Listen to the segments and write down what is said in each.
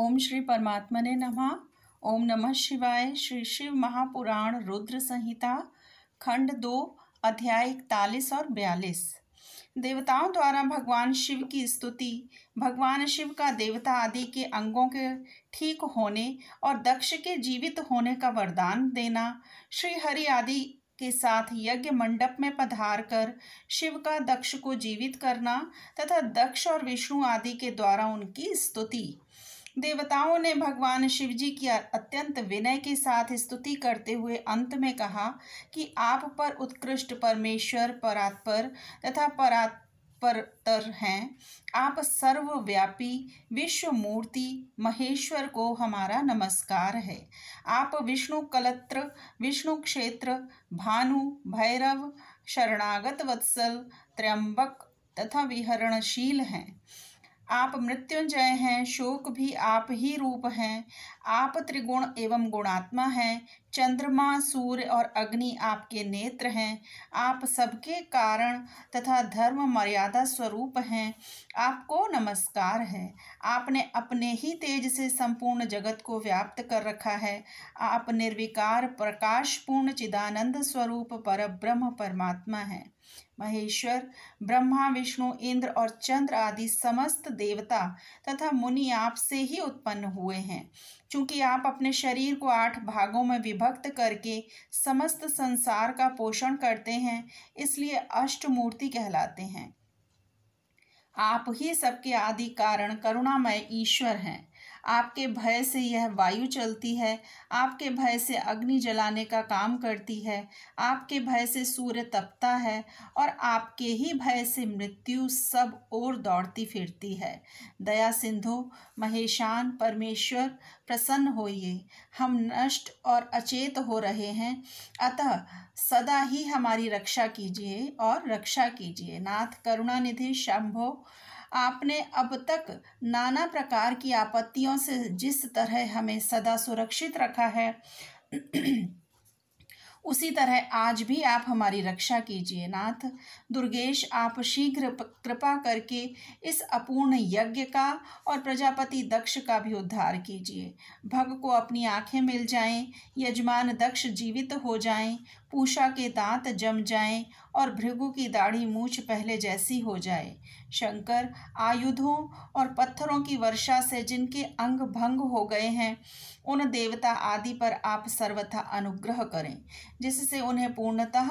ओम श्री परमात्मा ने नमः ओम नमः शिवाय श्री शिव महापुराण रुद्र संहिता खंड दो अध्याय इकतालीस और बयालीस देवताओं द्वारा भगवान शिव की स्तुति भगवान शिव का देवता आदि के अंगों के ठीक होने और दक्ष के जीवित होने का वरदान देना श्री हरि आदि के साथ यज्ञ मंडप में पधार कर शिव का दक्ष को जीवित करना तथा दक्ष और विष्णु आदि के द्वारा उनकी स्तुति देवताओं ने भगवान शिव जी की अत्यंत विनय के साथ स्तुति करते हुए अंत में कहा कि आप पर उत्कृष्ट परमेश्वर परात्पर तथा परात् हैं आप सर्वव्यापी विश्व मूर्ति महेश्वर को हमारा नमस्कार है आप विष्णु कलत्र विष्णु क्षेत्र भानु भैरव शरणागत वत्सल त्र्यंबक तथा विहरणशील हैं आप मृत्युंजय हैं शोक भी आप ही रूप हैं आप त्रिगुण एवं गुणात्मा हैं चंद्रमा सूर्य और अग्नि आपके नेत्र हैं आप सबके कारण तथा धर्म मर्यादा स्वरूप हैं आपको नमस्कार है आपने अपने ही तेज से संपूर्ण जगत को व्याप्त कर रखा है आप निर्विकार प्रकाशपूर्ण चिदानंद स्वरूप पर ब्रह्म परमात्मा हैं महेश्वर ब्रह्मा विष्णु इंद्र और चंद्र आदि समस्त देवता तथा मुनि आपसे ही उत्पन्न हुए हैं क्योंकि आप अपने शरीर को आठ भागों में विभक्त करके समस्त संसार का पोषण करते हैं इसलिए अष्टमूर्ति कहलाते हैं आप ही सबके आदि कारण करुणामय ईश्वर हैं आपके भय से यह वायु चलती है आपके भय से अग्नि जलाने का काम करती है आपके भय से सूर्य तपता है और आपके ही भय से मृत्यु सब ओर दौड़ती फिरती है दया सिंधु महेशान परमेश्वर प्रसन्न होइए हम नष्ट और अचेत हो रहे हैं अतः सदा ही हमारी रक्षा कीजिए और रक्षा कीजिए नाथ करुणानिधि शंभो आपने अब तक नाना प्रकार की आपत्तियों से जिस तरह हमें सदा सुरक्षित रखा है उसी तरह आज भी आप हमारी रक्षा कीजिए नाथ दुर्गेश आप शीघ्र कृपा करके इस अपूर्ण यज्ञ का और प्रजापति दक्ष का भी उद्धार कीजिए भग को अपनी आंखें मिल जाएं यजमान दक्ष जीवित हो जाएं पूषा के दांत जम जाएं और भृगु की दाढ़ी मूछ पहले जैसी हो जाए शंकर आयुधों और पत्थरों की वर्षा से जिनके अंग भंग हो गए हैं उन देवता आदि पर आप सर्वथा अनुग्रह करें जिससे उन्हें पूर्णतः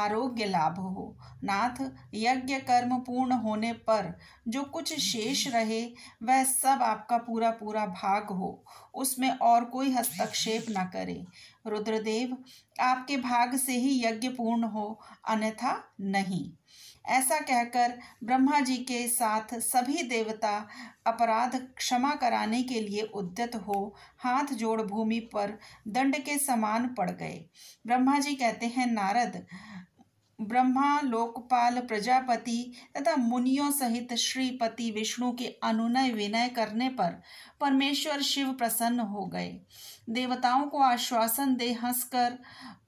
आरोग्य लाभ हो नाथ यज्ञ कर्म पूर्ण होने पर जो कुछ शेष रहे वह सब आपका पूरा पूरा भाग हो उसमें और कोई हस्तक्षेप न करे रुद्रदेव आपके भाग से ही यज्ञ पूर्ण हो अन्यथा नहीं ऐसा कहकर ब्रह्मा जी के साथ सभी देवता अपराध क्षमा कराने के लिए उद्यत हो हाथ जोड़ भूमि पर दंड के समान पड़ गए ब्रह्मा जी कहते हैं नारद ब्रह्मा लोकपाल प्रजापति तथा मुनियों सहित श्रीपति विष्णु के अनुनय विनय करने पर परमेश्वर शिव प्रसन्न हो गए देवताओं को आश्वासन दे हंसकर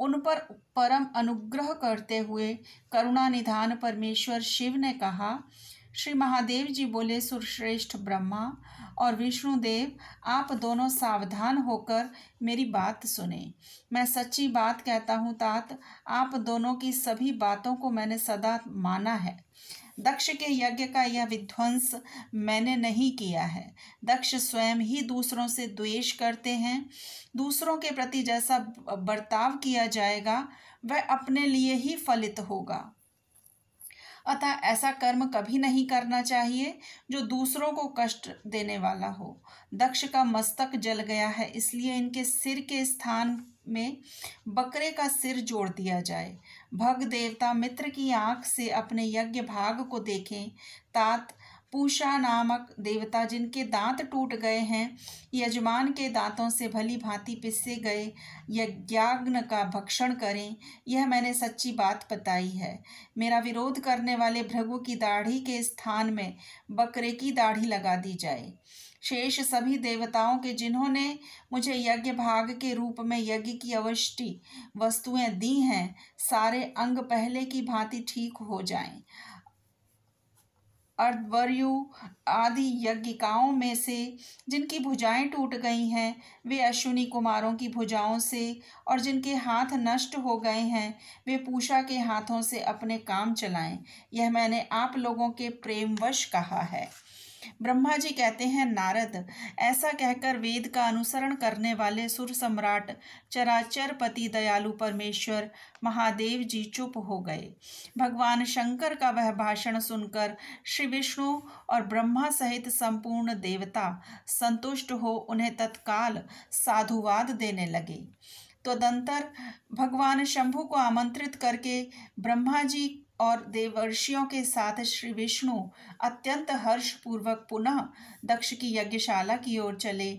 उन पर परम अनुग्रह करते हुए करुणा निधान परमेश्वर शिव ने कहा श्री महादेव जी बोले सुरश्रेष्ठ ब्रह्मा और विष्णुदेव आप दोनों सावधान होकर मेरी बात सुने मैं सच्ची बात कहता हूँ तात आप दोनों की सभी बातों को मैंने सदा माना है दक्ष के यज्ञ का यह विध्वंस मैंने नहीं किया है दक्ष स्वयं ही दूसरों से द्वेष करते हैं दूसरों के प्रति जैसा बर्ताव किया जाएगा वह अपने लिए ही फलित होगा अतः ऐसा कर्म कभी नहीं करना चाहिए जो दूसरों को कष्ट देने वाला हो दक्ष का मस्तक जल गया है इसलिए इनके सिर के स्थान में बकरे का सिर जोड़ दिया जाए भग देवता मित्र की आँख से अपने यज्ञ भाग को देखें तात पूषा नामक देवता जिनके दांत टूट गए हैं यजमान के दांतों से भली भांति पिसे गए यज्ञाग्न का भक्षण करें यह मैंने सच्ची बात बताई है मेरा विरोध करने वाले भृगु की दाढ़ी के स्थान में बकरे की दाढ़ी लगा दी जाए शेष सभी देवताओं के जिन्होंने मुझे यज्ञ भाग के रूप में यज्ञ की अवष्टि वस्तुएं दी हैं सारे अंग पहले की भांति ठीक हो जाएं अर्धवर्यु आदि यज्ञिकाओं में से जिनकी भुजाएं टूट गई हैं वे अश्विनी कुमारों की भुजाओं से और जिनके हाथ नष्ट हो गए हैं वे पूषा के हाथों से अपने काम चलाएं यह मैंने आप लोगों के प्रेमवश कहा है ब्रह्मा जी कहते हैं नारद ऐसा कहकर वेद का अनुसरण करने वाले सुर सम्राट चराचर पति दयालु परमेश्वर महादेव जी चुप हो गए भगवान शंकर का वह भाषण सुनकर श्री विष्णु और ब्रह्मा सहित संपूर्ण देवता संतुष्ट हो उन्हें तत्काल साधुवाद देने लगे तदंतर तो भगवान शंभु को आमंत्रित करके ब्रह्मा जी और देवर्षियों के साथ श्री विष्णु अत्यंत हर्षपूर्वक पुनः दक्ष की यज्ञशाला की ओर चले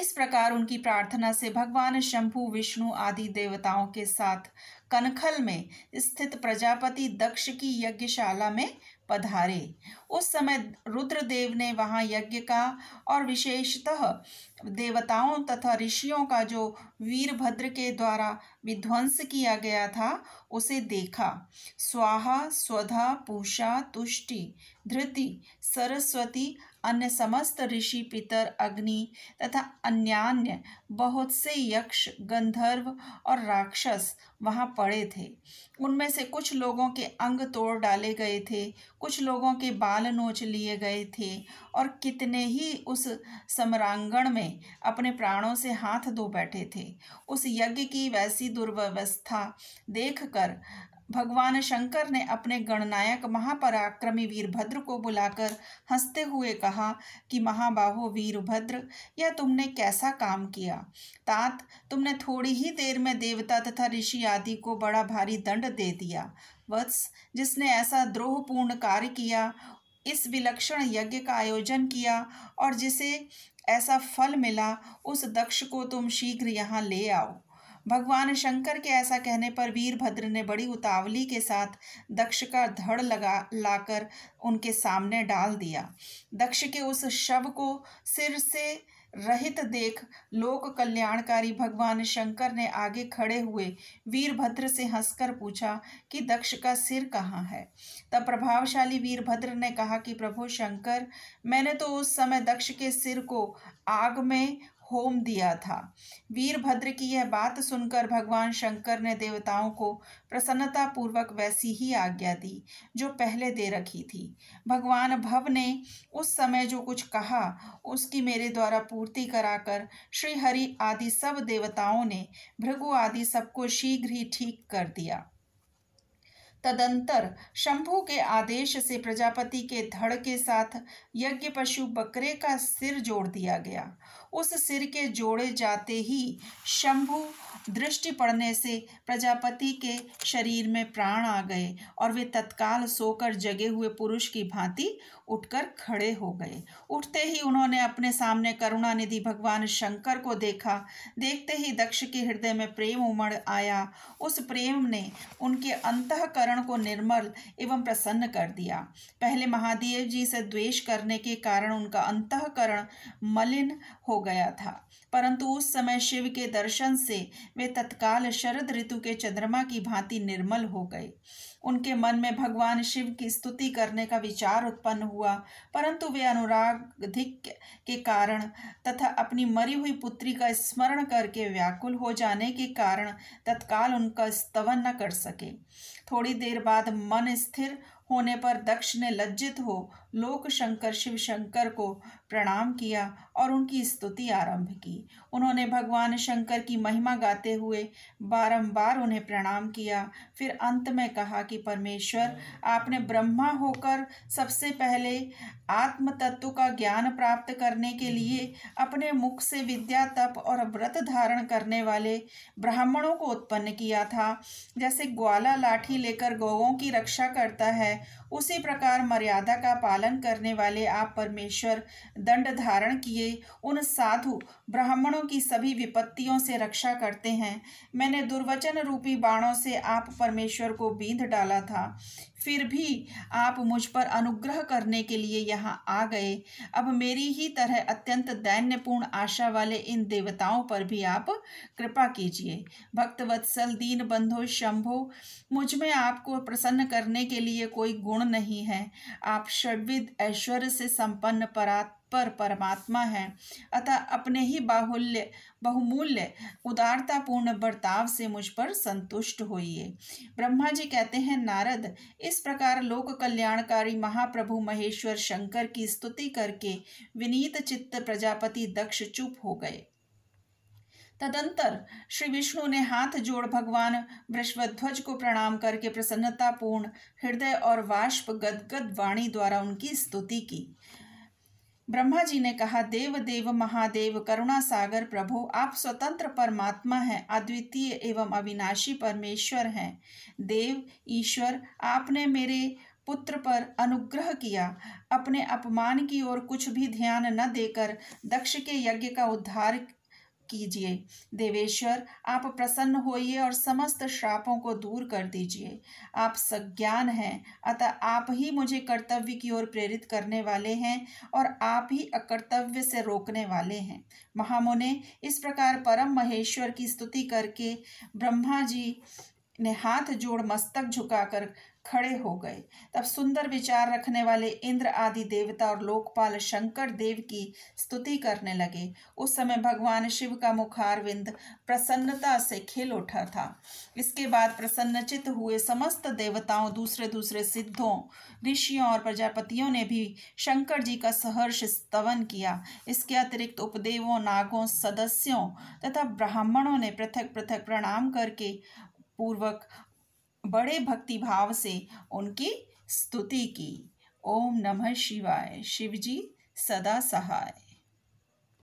इस प्रकार उनकी प्रार्थना से भगवान शंभु विष्णु आदि देवताओं के साथ कनखल में स्थित प्रजापति दक्ष की यज्ञशाला में पधारे उस समय रुद्रदेव ने वहाँ यज्ञ का और विशेषतः देवताओं तथा ऋषियों का जो वीरभद्र के द्वारा विध्वंस किया गया था उसे देखा स्वाहा स्वधा पूषा तुष्टि धृति सरस्वती अन्य समस्त ऋषि पितर अग्नि तथा अन्यान्य बहुत से यक्ष गंधर्व और राक्षस वहाँ पड़े थे उनमें से कुछ लोगों के अंग तोड़ डाले गए थे कुछ लोगों के बाल नोच लिए गए थे और कितने ही उस सम्रांगण में अपने प्राणों से हाथ धो बैठे थे उस यज्ञ की वैसी दुर्व्यवस्था देखकर भगवान शंकर ने अपने गणनायक महापराक्रमी वीरभद्र को बुलाकर हंसते हुए कहा कि महाबाहो वीरभद्र यह तुमने कैसा काम किया तात तुमने थोड़ी ही देर में देवता तथा ऋषि आदि को बड़ा भारी दंड दे दिया वत्स जिसने ऐसा द्रोहपूर्ण कार्य किया इस विलक्षण यज्ञ का आयोजन किया और जिसे ऐसा फल मिला उस दक्ष को तुम शीघ्र यहाँ ले आओ भगवान शंकर के ऐसा कहने पर वीरभद्र ने बड़ी उतावली के साथ दक्ष का धड़ लगा लाकर उनके सामने डाल दिया दक्ष के उस शव को सिर से रहित देख लोक कल्याणकारी भगवान शंकर ने आगे खड़े हुए वीरभद्र से हंसकर पूछा कि दक्ष का सिर कहाँ है तब प्रभावशाली वीरभद्र ने कहा कि प्रभु शंकर मैंने तो उस समय दक्ष के सिर को आग में होम दिया था वीरभद्र की यह बात सुनकर भगवान शंकर ने देवताओं को प्रसन्नता पूर्वक वैसी ही आज्ञा दी जो पहले दे रखी थी भगवान भव ने उस समय जो कुछ कहा उसकी मेरे द्वारा पूर्ति कराकर श्री हरि आदि सब देवताओं ने भृगु आदि सबको शीघ्र ही ठीक कर दिया तदंतर शंभू के आदेश से प्रजापति के धड़ के साथ यज्ञ पशु बकरे का सिर जोड़ दिया गया उस सिर के जोड़े जाते ही शंभु दृष्टि पड़ने से प्रजापति के शरीर में प्राण आ गए और वे तत्काल सोकर जगे हुए पुरुष की भांति उठकर खड़े हो गए उठते ही उन्होंने अपने सामने करुणानिधि भगवान शंकर को देखा देखते ही दक्ष के हृदय में प्रेम उमड़ आया उस प्रेम ने उनके अंतकरण को निर्मल एवं प्रसन्न कर दिया पहले महादेव जी से द्वेष करने के कारण उनका अंतकरण मलिन हो गया था परंतु उस समय शिव के दर्शन से वे तत्काल शरद ऋतु के चंद्रमा की भांति निर्मल हो गए उनके मन में भगवान शिव की स्तुति करने का विचार उत्पन्न हुआ परंतु वे अनुराग के कारण तथा अपनी मरी हुई पुत्री का स्मरण करके व्याकुल हो जाने के कारण तत्काल उनका स्तवन न कर सके थोड़ी देर बाद मन स्थिर होने पर दक्ष ने लज्जित हो लोक शंकर शिव शंकर को प्रणाम किया और उनकी स्तुति आरंभ की उन्होंने भगवान शंकर की महिमा गाते हुए बारंबार उन्हें प्रणाम किया फिर अंत में कहा कि परमेश्वर आपने ब्रह्मा होकर सबसे पहले आत्म तत्व का ज्ञान प्राप्त करने के लिए अपने मुख से विद्या तप और व्रत धारण करने वाले ब्राह्मणों को उत्पन्न किया था जैसे ग्वाला लाठी लेकर गौवों की रक्षा करता है उसी प्रकार मर्यादा का पालन पालन करने वाले आप परमेश्वर दंड धारण किए उन साधु ब्राह्मणों की सभी विपत्तियों से रक्षा करते हैं मैंने दुर्वचन रूपी बाणों से आप परमेश्वर को बींध डाला था फिर भी आप मुझ पर अनुग्रह करने के लिए यहाँ आ गए अब मेरी ही तरह अत्यंत दैन्यपूर्ण आशा वाले इन देवताओं पर भी आप कृपा कीजिए भक्त वत्सल दीन बंधो शंभो मुझ में आपको प्रसन्न करने के लिए कोई गुण नहीं है आप षडविद ऐश्वर्य से संपन्न परात पर परमात्मा है अतः अपने ही बाहुल्य बहुमूल्य उदारतापूर्ण बर्ताव से मुझ पर संतुष्ट होइए ब्रह्मा जी कहते हैं नारद इस प्रकार लोक कल्याणकारी महाप्रभु महेश्वर शंकर की स्तुति करके विनीत चित्त प्रजापति दक्ष चुप हो गए तदंतर श्री विष्णु ने हाथ जोड़ भगवान बृहस्वध्वज को प्रणाम करके प्रसन्नतापूर्ण हृदय और वाष्प गदगद वाणी द्वारा उनकी स्तुति की ब्रह्मा जी ने कहा देव देव महादेव करुणा सागर प्रभु आप स्वतंत्र परमात्मा हैं अद्वितीय एवं अविनाशी परमेश्वर हैं देव ईश्वर आपने मेरे पुत्र पर अनुग्रह किया अपने अपमान की ओर कुछ भी ध्यान न देकर दक्ष के यज्ञ का उद्धार कीजिए देवेश्वर आप प्रसन्न होइए और समस्त श्रापों को दूर कर दीजिए आप सज्ञान हैं अतः आप ही मुझे कर्तव्य की ओर प्रेरित करने वाले हैं और आप ही अकर्तव्य से रोकने वाले हैं महामुने इस प्रकार परम महेश्वर की स्तुति करके ब्रह्मा जी ने हाथ जोड़ मस्तक झुकाकर खड़े हो गए तब सुंदर विचार रखने वाले इंद्र आदि देवता और लोकपाल शंकर देव की स्तुति करने लगे उस समय भगवान शिव का मुखारविंद प्रसन्नता से खिल उठा था इसके बाद प्रसन्नचित हुए समस्त देवताओं दूसरे दूसरे सिद्धों ऋषियों और प्रजापतियों ने भी शंकर जी का सहर्ष स्तवन किया इसके अतिरिक्त उपदेवों नागों सदस्यों तथा ब्राह्मणों ने पृथक पृथक प्रणाम करके पूर्वक बड़े भक्तिभाव से उनकी स्तुति की ओम नमः शिवाय शिवजी सदा सहाय